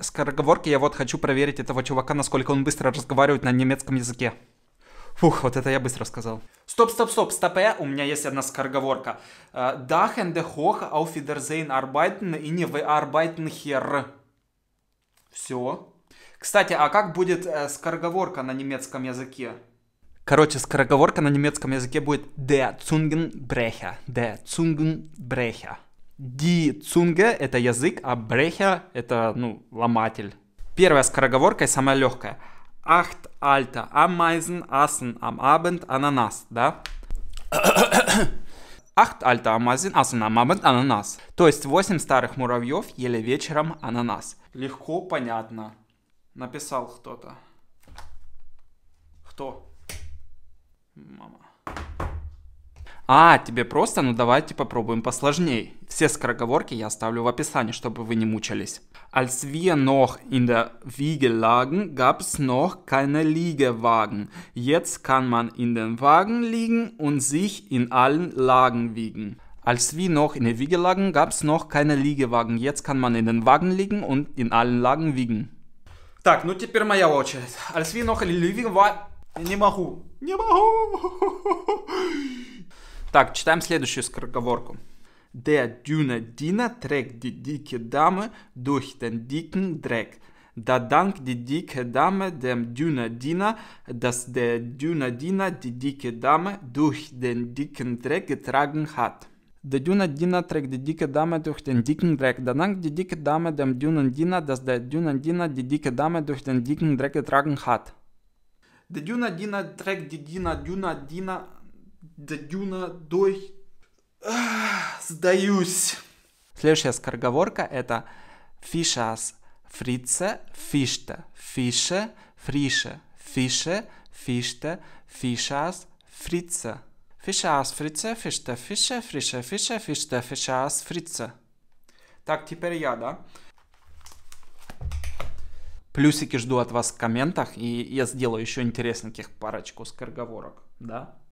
скороговорки я вот хочу проверить этого чувака, насколько он быстро разговаривает на немецком языке. Фух, вот это я быстро сказал. Стоп, стоп, стоп, стоп, стопе, э, у меня есть одна скороговорка. Дахен де хох auf Wiedersehen arbeiten и не вы arbeiten hier. Все. Кстати, а как будет э, скороговорка на немецком языке? Короче, скороговорка на немецком языке будет der Zungenbrecher. Der Zungenbrecher. Ди цунге – это язык, а брехя – это, ну, ломатель. Первая скороговорка и самая легкая. Ахт альта амайзен асен am Abend ананас, да? Ахт альта амазин асен am Abend ананас. То есть восемь старых муравьев ели вечером ананас. Легко, понятно. Написал кто-то. Кто? Мама. а, тебе просто, ну давайте попробуем посложнее. Все скороговорки я оставлю в описании, чтобы вы не мучались. Als wir noch in der Wiege lagen, gab's noch keine Liegewagen. Jetzt kann man in den Wagen liegen und sich in allen Lagen wiegen. Als wir noch in der Wiege lagen, gab's noch keine Liegewagen. Jetzt kann man in den Wagen liegen und in allen Lagen wiegen. Так, ну теперь моя очередь. Als wir noch in der Wiege... Не могу. Не могу. Так, читаем следующую скороговорку. Der dünne Diener trägt die dicke Dame durch den dicken Dreck. Da dankt die dicke Dame dem dünnen Diener, dass der dünne Diener die dicke Dame durch den dicken Dreck getragen hat. Der dünne Diener trägt die dicke Dame durch den dicken Dreck. Da dankt die dicke Dame dem dünnen Diener, dass der dünne Diener die dicke Dame durch den dicken Dreck getragen hat. Der dünne Diener trägt die Diener, dünne Diener до Дюна, дой... сдаюсь. Следующая скороговорка это фишас фрице фиште фише фрише фише фиште фишас фрице фишас фрице фиште фише фрише фише фиште фишас фрице. Так, теперь я, да? Плюсики жду от вас в комментах, и я сделаю еще интересненьких парочку скороговорок, да?